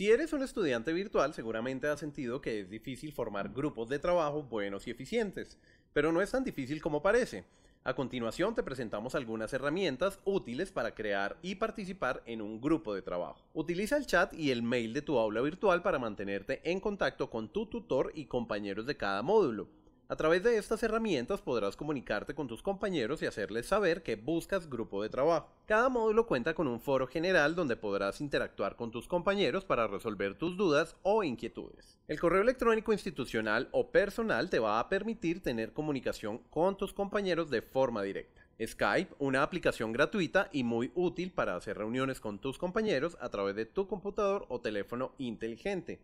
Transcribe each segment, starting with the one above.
Si eres un estudiante virtual, seguramente has sentido que es difícil formar grupos de trabajo buenos y eficientes, pero no es tan difícil como parece. A continuación te presentamos algunas herramientas útiles para crear y participar en un grupo de trabajo. Utiliza el chat y el mail de tu aula virtual para mantenerte en contacto con tu tutor y compañeros de cada módulo. A través de estas herramientas podrás comunicarte con tus compañeros y hacerles saber que buscas grupo de trabajo. Cada módulo cuenta con un foro general donde podrás interactuar con tus compañeros para resolver tus dudas o inquietudes. El correo electrónico institucional o personal te va a permitir tener comunicación con tus compañeros de forma directa. Skype, una aplicación gratuita y muy útil para hacer reuniones con tus compañeros a través de tu computador o teléfono inteligente.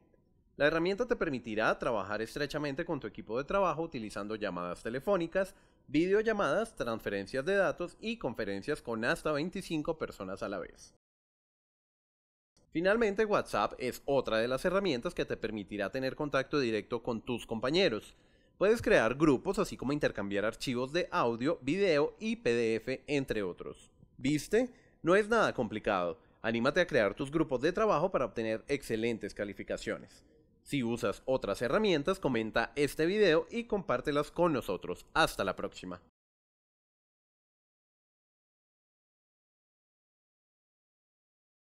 La herramienta te permitirá trabajar estrechamente con tu equipo de trabajo utilizando llamadas telefónicas, videollamadas, transferencias de datos y conferencias con hasta 25 personas a la vez. Finalmente, WhatsApp es otra de las herramientas que te permitirá tener contacto directo con tus compañeros. Puedes crear grupos así como intercambiar archivos de audio, video y PDF, entre otros. ¿Viste? No es nada complicado. Anímate a crear tus grupos de trabajo para obtener excelentes calificaciones. Si usas otras herramientas, comenta este video y compártelas con nosotros. Hasta la próxima.